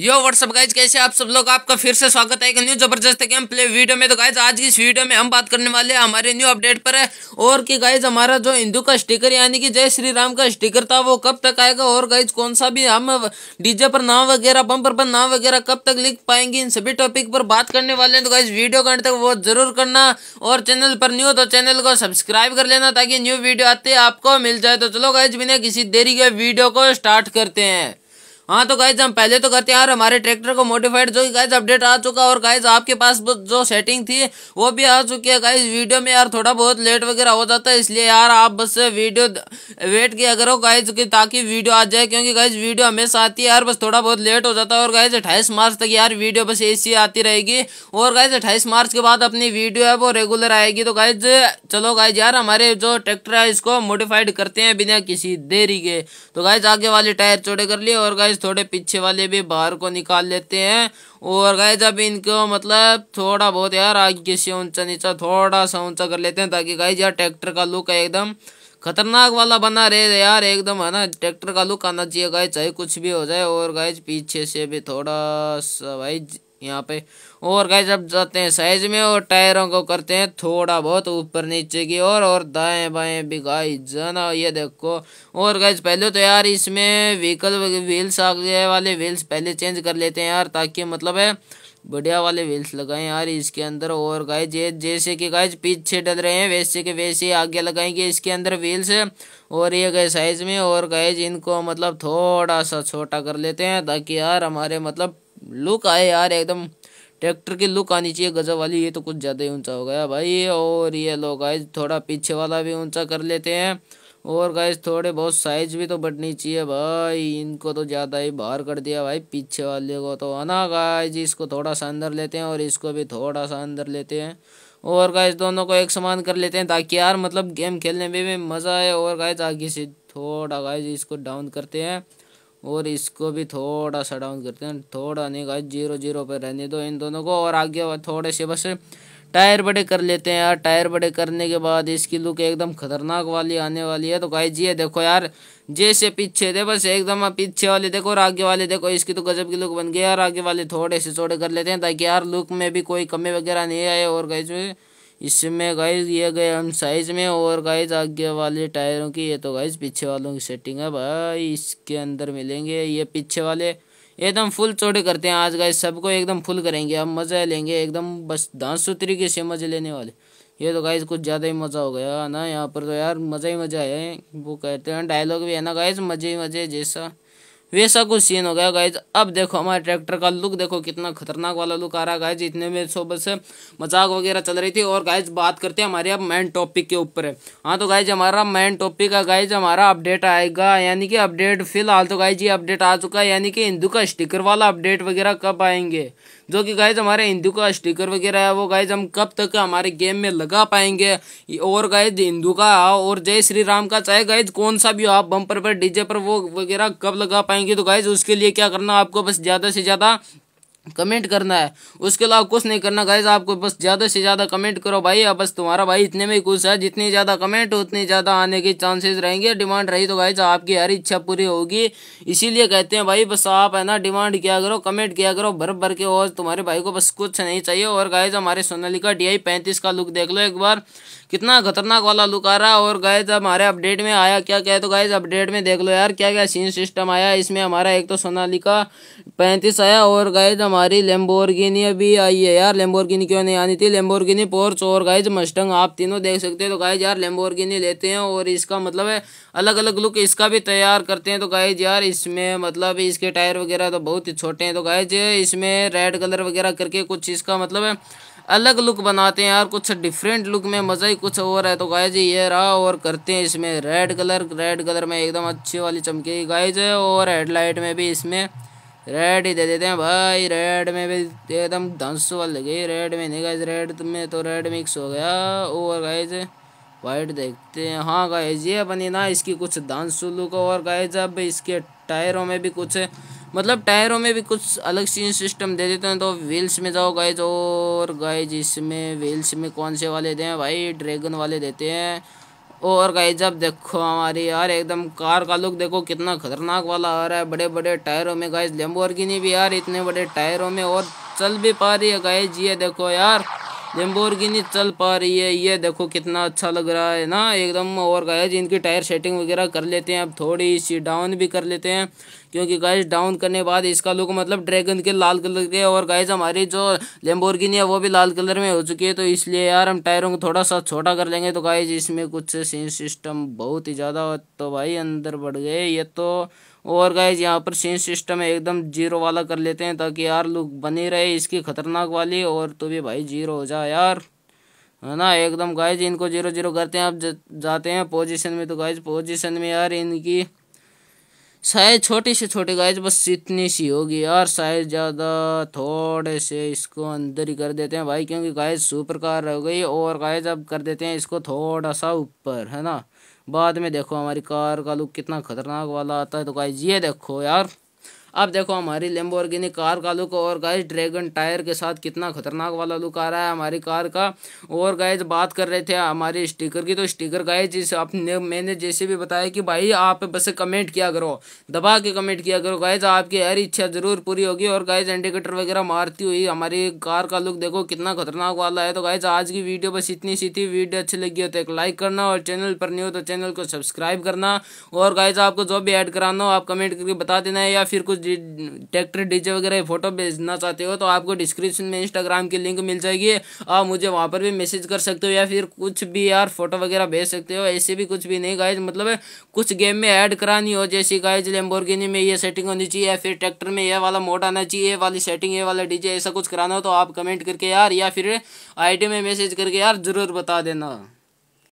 यो what's up guys कैसे आप सब लोग आपका फिर से स्वागत है एक न्यू जबरदस्त गेम प्ले वीडियो में तो गाइज आज की इस वीडियो में हम बात करने वाले हैं हमारे न्यू अपडेट पर है और कि गाइज हमारा जो हिंदू का स्टिकर यानी कि जय श्री राम का स्टिकर था वो कब तक आएगा और गाइज कौन सा भी हम डीजे पर नाम वगैरह बम्पर पर नाम वगैरह कब तक लिख पाएंगे इन सभी टॉपिक पर बात करने वाले हैं तो गाइज वीडियो का तक वो जरूर करना और चैनल पर न्यू तो चैनल को सब्सक्राइब कर लेना ताकि न्यू वीडियो आते आपको मिल जाए तो चलो गाइज बिना किसी देरी के वीडियो को स्टार्ट करते हैं हाँ तो गाइज हम पहले तो करते हैं यार हमारे ट्रैक्टर को मॉडिफाइड जो कि गाइज अपडेट आ चुका और गाइज आपके पास जो सेटिंग थी वो भी आ चुकी है गाइज वीडियो में यार थोड़ा बहुत लेट वगैरह हो जाता है इसलिए यार आप बस वीडियो वेट किया करो गाइज की ताकि वीडियो आ जाए क्योंकि गाइज वीडियो हमेशा आती है यार बस थोड़ा बहुत लेट हो जाता है और गाइज अट्ठाईस मार्च तक यार वीडियो बस ऐसी आती रहेगी और गाइज अट्ठाईस मार्च के बाद अपनी वीडियो है वो रेगुलर आएगी तो गाइज चलो गाइज यार हमारे जो ट्रैक्टर है इसको मॉडिफाइड करते हैं बिना किसी देरी के तो गाइज आगे वाले टायर चौड़े कर लिए और गाइज गैज थोड़े पीछे वाले भी बाहर को निकाल लेते हैं और गैज अब इनको मतलब थोड़ा बहुत यार आगे से ऊंचा नीचा थोड़ा सा ऊंचा कर लेते हैं ताकि गैज यार ट्रैक्टर का लुक है एकदम खतरनाक वाला बना रहे यार एकदम है ना ट्रैक्टर का लुक आना चाहिए गाय चाहे कुछ भी हो जाए और गाय पीछे से भी थोड़ा सा भाई यहाँ पे और गाय जब जाते हैं साइज में और टायरों को करते हैं थोड़ा बहुत ऊपर नीचे की और और दाएं बाएं भी गाइस जाना ये देखो और गैस पहले तो यार इसमें व्हीकल व्हील्स आगे वाले व्हील्स पहले चेंज कर लेते हैं यार ताकि मतलब है बढ़िया वाले व्हील्स लगाए यार इसके अंदर और गाय जैसे कि गाय पीछे डल रहे हैं वैसे के वैसे आगे लगाएंगे इसके अंदर व्हील्स और ये गए साइज में और गाय इनको मतलब थोड़ा सा छोटा कर लेते हैं ताकि यार हमारे मतलब लुक आए यार एकदम ट्रैक्टर की लुक आनी चाहिए गजब वाली ये तो कुछ ज़्यादा ही ऊंचा हो गया भाई और ये लो गाइज थोड़ा पीछे वाला भी ऊंचा कर लेते हैं और गाइज थोड़े बहुत साइज भी तो बढ़नी चाहिए भाई इनको तो ज़्यादा ही बाहर कर दिया भाई पीछे वाले को तो ना गाइज इसको थोड़ा सा अंदर लेते हैं और इसको भी थोड़ा सा अंदर लेते हैं और गाइज दोनों को एक समान कर लेते हैं ताकि यार मतलब गेम खेलने में भी मज़ा आए और गाइज आगे से थोड़ा गाइज इसको डाउन करते हैं और इसको भी थोड़ा सा डाउन करते हैं थोड़ा नहीं गाइस जीरो जीरो पर रहने दो इन दोनों को और आगे थोड़े से बस टायर बड़े कर लेते हैं यार टायर बड़े करने के बाद इसकी लुक एकदम खतरनाक वाली आने वाली है तो गाइस ये देखो यार जैसे पीछे थे बस एकदम पीछे वाले देखो और आगे वाले देखो इसकी तो गजब की लुक बन गई यार आगे वाले थोड़े से छोड़े कर लेते हैं ताकि यार लुक में भी कोई कमी वगैरह नहीं आए और गाइस इसमें गाइज ये गए हम साइज में और गाइज आगे वाले टायरों की ये तो गाइज पीछे वालों की सेटिंग है भाई इसके अंदर मिलेंगे ये पीछे वाले एकदम फुल चौड़े करते हैं आज गाइज सबको एकदम फुल करेंगे हम मज़ा लेंगे एकदम बस धांसू तरीके से मज़े लेने वाले ये तो गाइज कुछ ज़्यादा ही मज़ा हो गया ना यहाँ पर तो यार मज़ा ही मज़ा है वो कहते हैं डायलॉग भी है ना गाइज मज़े ही मज़े जैसा वैसा कुछ सीन हो गया गाइज अब देखो हमारे ट्रैक्टर का लुक देखो कितना खतरनाक वाला लुक आ रहा है गाइज इतने में सो बस मजाक वगैरह चल रही थी और गाइज बात करते हैं हमारे अब मेन टॉपिक के ऊपर है हाँ तो गाइज हमारा मेन टॉपिक का गाइज हमारा अपडेट आएगा यानी कि अपडेट फिलहाल तो गाइज ये अपडेट आ चुका है यानी कि हिंदू का स्टिकर वाला अपडेट वगैरह कब आएंगे जो कि गाइज हमारे हिंदू का स्टिकर वगैरह है वो गाइज हम कब तक हमारे गेम में लगा पाएंगे और गाइज हिंदू का हाँ, और जय श्री राम का चाहे गाइज कौन सा भी हो आप बम्पर पर डीजे पर वो वगैरह कब लगा पाएंगे तो गाइज उसके लिए क्या करना आपको बस ज़्यादा से ज़्यादा कमेंट करना है उसके अलावा कुछ नहीं करना गाइज आपको बस ज़्यादा से ज़्यादा कमेंट करो भाई अब बस तुम्हारा भाई इतने में ही खुश है जितनी ज़्यादा कमेंट उतनी ज़्यादा आने के चांसेस रहेंगे डिमांड रही तो गाइज आपकी हर इच्छा पूरी होगी इसीलिए कहते हैं भाई बस आप है ना डिमांड किया करो कमेंट किया करो भर भर के और तुम्हारे भाई को बस कुछ नहीं चाहिए और गाइज हमारे सोनाली का डी आई पैंतीस का लुक देख लो एक बार कितना खतरनाक वाला लुक आ रहा और गायज हमारे अपडेट में आया क्या क्या है तो गायज अपडेट में देख लो यार क्या क्या सीन सिस्टम आया इसमें हमारा एक तो सोनाली का पैंतीस आया और गायज हमारी लेम्बोर्गिनी अभी आई है यार लेम्बोरगिनी क्यों नहीं आनी थी लेम्बोरगिनी पोर्च और गायज मस्टंग आप तीनों देख सकते हैं तो गाय यार लेम्बोरगिनी लेते हैं और इसका मतलब है अलग अलग लुक इसका भी तैयार करते हैं तो गायज यार इसमें मतलब इसके टायर वगैरह तो बहुत ही छोटे हैं तो गायज इसमें रेड कलर वगैरह करके कुछ इसका मतलब है अलग लुक बनाते हैं यार कुछ डिफरेंट लुक में मज़ा ही कुछ और है तो जी ये रहा और करते हैं इसमें रेड कलर रेड कलर में एकदम अच्छी वाली गाय जी और हेडलाइट में भी इसमें रेड ही दे देते हैं भाई रेड में भी एकदम धंस वाली गई रेड में नहीं गाय रेड में तो रेड मिक्स हो गया और गाइज वाइट देखते हैं हाँ गाय ये बनी ना इसकी कुछ धंस लुक और गाय जब इसके टायरों में भी कुछ मतलब टायरों में भी कुछ अलग सीन सिस्टम दे देते हैं तो व्हील्स में जाओ गाइज और गाइज इसमें व्हील्स में कौन से वाले दें भाई ड्रैगन वाले देते हैं और गाइज अब देखो हमारी यार एकदम कार का लुक देखो कितना खतरनाक वाला आ रहा है बड़े बड़े टायरों में गाइज लेम्बोर्गिनी भी यार इतने बड़े टायरों में और चल भी पा रही है गाइज ये देखो यार लेम्बोर्गिनी चल पा रही है ये देखो कितना अच्छा लग रहा है ना एकदम और गायज इनकी टायर सेटिंग वगैरह कर लेते हैं अब थोड़ी सी डाउन भी कर लेते हैं क्योंकि गाइज डाउन करने बाद इसका लुक मतलब ड्रैगन के लाल कलर के और गाइज हमारी जो लेम्बोर्गिनी है वो भी लाल कलर में हो चुकी है तो इसलिए यार हम टायरों को थोड़ा सा छोटा कर लेंगे तो गाइज इसमें कुछ सिस्टम बहुत ही ज़्यादा तो भाई अंदर बढ़ गए ये तो और गाइज यहाँ पर सीन सिस्टम है एकदम जीरो वाला कर लेते हैं ताकि यार लुक बनी रहे इसकी खतरनाक वाली और तो भी भाई जीरो हो जाए यार है ना एकदम गाइज इनको जीरो जीरो करते हैं आप जाते हैं पोजीशन में तो गाइज पोजीशन में यार इनकी साइज छोटी से छोटी गाइज बस इतनी सी होगी यार साइज ज़्यादा थोड़े से इसको अंदर ही कर देते हैं भाई क्योंकि गाइज सुपर कार रह गई और गाइज अब कर देते हैं इसको थोड़ा सा ऊपर है ना बाद में देखो हमारी कार का लुक कितना खतरनाक वाला आता है तो गाइज ये देखो यार अब देखो हमारी लेम्बोर्गिनी कार का लुक और गाइज ड्रैगन टायर के साथ कितना खतरनाक वाला लुक आ रहा है हमारी कार का और गाइज बात कर रहे थे हमारे स्टिकर की तो स्टिकर गाइज जिस आपने मैंने जैसे भी बताया कि भाई आप बस कमेंट किया करो दबा के कमेंट किया करो गाइज आपकी हर इच्छा ज़रूर पूरी होगी और गाइज इंडिकेटर वगैरह मारती हुई हमारी कार का लुक देखो कितना खतरनाक वाला है तो गाइज आज की वीडियो बस इतनी सी थी वीडियो अच्छी लगी हो तो एक लाइक करना और चैनल पर नहीं हो तो चैनल को सब्सक्राइब करना और गाइज आपको जो भी ऐड कराना हो आप कमेंट करके बता देना है या फिर कुछ कुछ ट्रैक्टर डीजे वगैरह फोटो भेजना चाहते हो तो आपको डिस्क्रिप्शन में इंस्टाग्राम की लिंक मिल जाएगी आप मुझे वहाँ पर भी मैसेज कर सकते हो या फिर कुछ भी यार फोटो वगैरह भेज सकते हो ऐसे भी कुछ भी नहीं गाइज मतलब कुछ गेम में ऐड करानी हो जैसे गाइज लेम्बोर्गिनी में ये सेटिंग होनी चाहिए या फिर ट्रैक्टर में ये वाला मोड आना चाहिए ये वाली सेटिंग ये वाला डीजे ऐसा कुछ कराना हो तो आप कमेंट करके यार या फिर आई में मैसेज करके यार ज़रूर बता देना